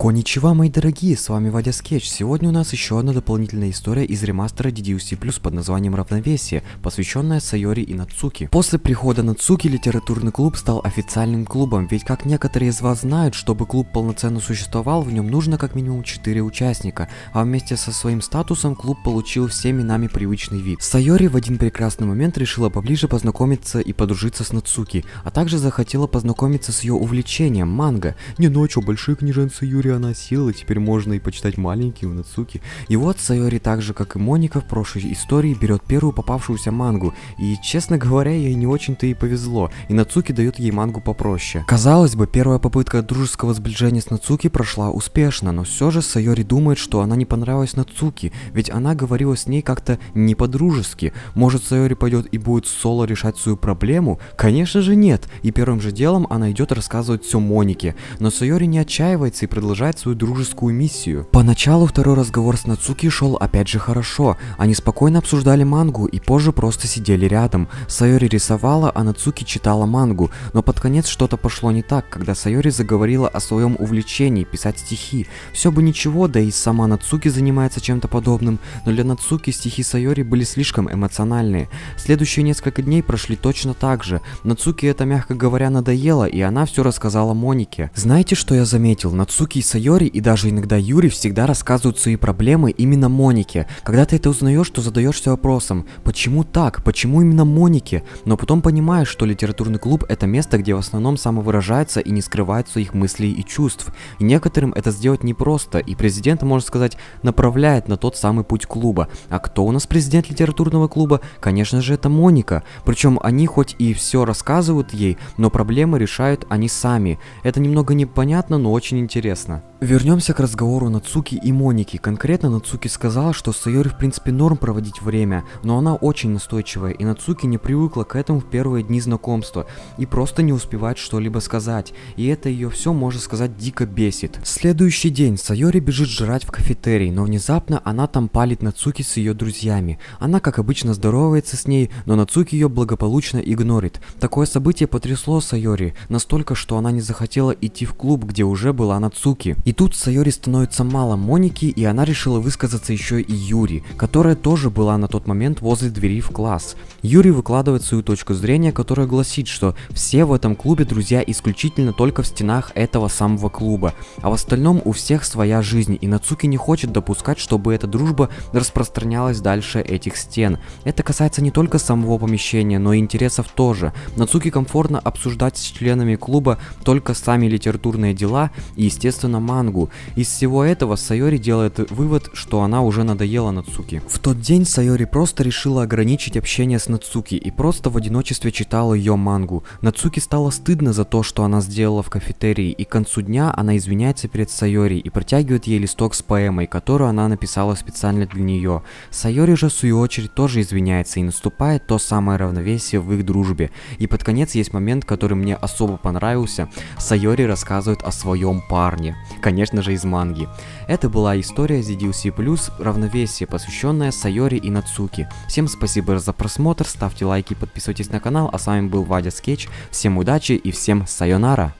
Коничева, мои дорогие, с вами Вадя Скетч. Сегодня у нас еще одна дополнительная история из ремастера DDUC+, под названием «Равновесие», посвященная Сайори и Нацуки. После прихода Нацуки литературный клуб стал официальным клубом, ведь как некоторые из вас знают, чтобы клуб полноценно существовал, в нем нужно как минимум 4 участника, а вместе со своим статусом клуб получил всеми нами привычный вид. Сайори в один прекрасный момент решила поближе познакомиться и подружиться с Нацуки, а также захотела познакомиться с ее увлечением, манго. Не, ну большие книженцы Юри историю она сила, теперь можно и почитать маленький у Нацуки. И вот Сайори, так же как и Моника в прошлой истории, берет первую попавшуюся мангу, и, честно говоря, ей не очень-то и повезло, и Нацуки дает ей мангу попроще. Казалось бы, первая попытка дружеского сближения с Нацуки прошла успешно, но все же Сайори думает, что она не понравилась Нацуки, ведь она говорила с ней как-то не по-дружески. Может, Сайори пойдет и будет соло решать свою проблему? Конечно же нет, и первым же делом она идет рассказывать все Монике, но Сайори не отчаивается и продолжает продолжает свою дружескую миссию. Поначалу второй разговор с Нацуки шел опять же хорошо. Они спокойно обсуждали мангу и позже просто сидели рядом. Сайори рисовала, а Нацуки читала мангу, но под конец что-то пошло не так, когда Сайори заговорила о своем увлечении писать стихи. Все бы ничего, да и сама Нацуки занимается чем-то подобным, но для Нацуки стихи Сайори были слишком эмоциональные. Следующие несколько дней прошли точно так же. Нацуки это, мягко говоря, надоело, и она все рассказала Монике. Знаете, что я заметил? Нацуки и Сайори и даже иногда Юри всегда рассказывают свои проблемы именно Монике. Когда ты это узнаешь, то задаешься вопросом, почему так, почему именно Монике? Но потом понимаешь, что литературный клуб это место, где в основном самовыражается и не скрывает своих мыслей и чувств. И некоторым это сделать непросто, и президент, можно сказать, направляет на тот самый путь клуба. А кто у нас президент литературного клуба? Конечно же, это Моника. Причем они хоть и все рассказывают ей, но проблемы решают они сами. Это немного непонятно, но очень интересно. Вернемся к разговору Нацуки и Моники. Конкретно Нацуки сказала, что с Сайори в принципе норм проводить время, но она очень настойчивая, и Нацуки не привыкла к этому в первые дни знакомства, и просто не успевает что-либо сказать, и это ее все, можно сказать, дико бесит. Следующий день Сайори бежит жрать в кафетерий, но внезапно она там палит Нацуки с ее друзьями. Она, как обычно, здоровается с ней, но Нацуки ее благополучно игнорит. Такое событие потрясло Сайори, настолько, что она не захотела идти в клуб, где уже была Нацуки, Моники. И тут Сайори становится мало Моники, и она решила высказаться еще и Юри, которая тоже была на тот момент возле двери в класс. Юри выкладывает свою точку зрения, которая гласит, что все в этом клубе друзья исключительно только в стенах этого самого клуба, а в остальном у всех своя жизнь, и Нацуки не хочет допускать, чтобы эта дружба распространялась дальше этих стен. Это касается не только самого помещения, но и интересов тоже. Нацуки комфортно обсуждать с членами клуба только сами литературные дела и, естественно, на мангу. Из всего этого Сайори делает вывод, что она уже надоела Нацуки. В тот день Сайори просто решила ограничить общение с Нацуки и просто в одиночестве читала ее мангу. Нацуки стало стыдно за то, что она сделала в кафетерии, и к концу дня она извиняется перед Сайори и протягивает ей листок с поэмой, которую она написала специально для нее. Сайори же, в свою очередь, тоже извиняется, и наступает то самое равновесие в их дружбе. И под конец есть момент, который мне особо понравился. Сайори рассказывает о своем парне конечно же, из манги. Это была история ZDLC+, равновесие, посвященная Сайори и Нацуки. Всем спасибо за просмотр, ставьте лайки, подписывайтесь на канал, а с вами был Вадя Скетч, всем удачи и всем сайонара!